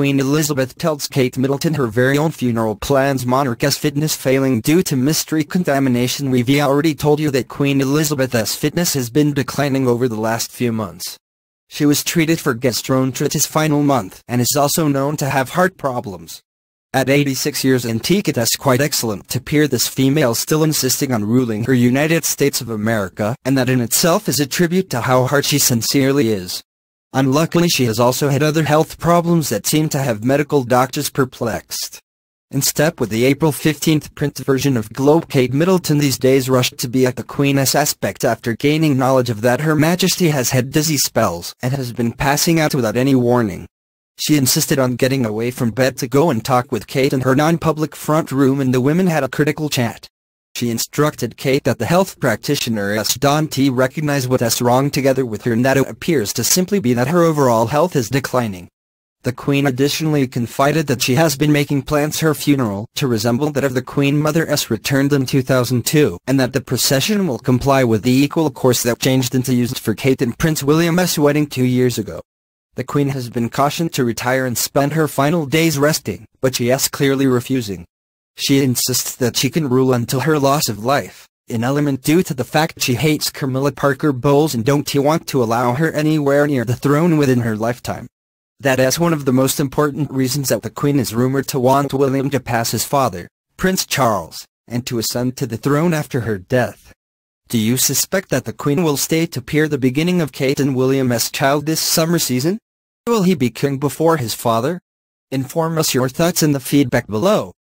Queen Elizabeth tells Kate Middleton her very own funeral plans monarch's fitness failing due to mystery contamination We've already told you that Queen Elizabeth's fitness has been declining over the last few months. She was treated for gastroenteritis final month and is also known to have heart problems. At 86 years antique it is quite excellent to peer this female still insisting on ruling her United States of America, and that in itself is a tribute to how hard she sincerely is. Unluckily she has also had other health problems that seem to have medical doctors perplexed. In step with the April 15th print version of Globe Kate Middleton these days rushed to be at the Queen's aspect after gaining knowledge of that Her Majesty has had dizzy spells and has been passing out without any warning. She insisted on getting away from bed to go and talk with Kate in her non-public front room and the women had a critical chat she instructed Kate that the health practitioner S. Don T. recognize what is wrong together with her NATO appears to simply be that her overall health is declining. The Queen additionally confided that she has been making plans her funeral to resemble that of the Queen Mother S returned in 2002, and that the procession will comply with the equal course that changed into used for Kate and Prince William S wedding two years ago. The Queen has been cautioned to retire and spend her final days resting, but she is clearly refusing. She insists that she can rule until her loss of life, an element due to the fact she hates Camilla Parker Bowles and don't want to allow her anywhere near the throne within her lifetime. That is one of the most important reasons that the Queen is rumored to want William to pass his father, Prince Charles, and to ascend to the throne after her death. Do you suspect that the Queen will stay to peer the beginning of Kate and William's child this summer season? Will he be king before his father? Inform us your thoughts in the feedback below.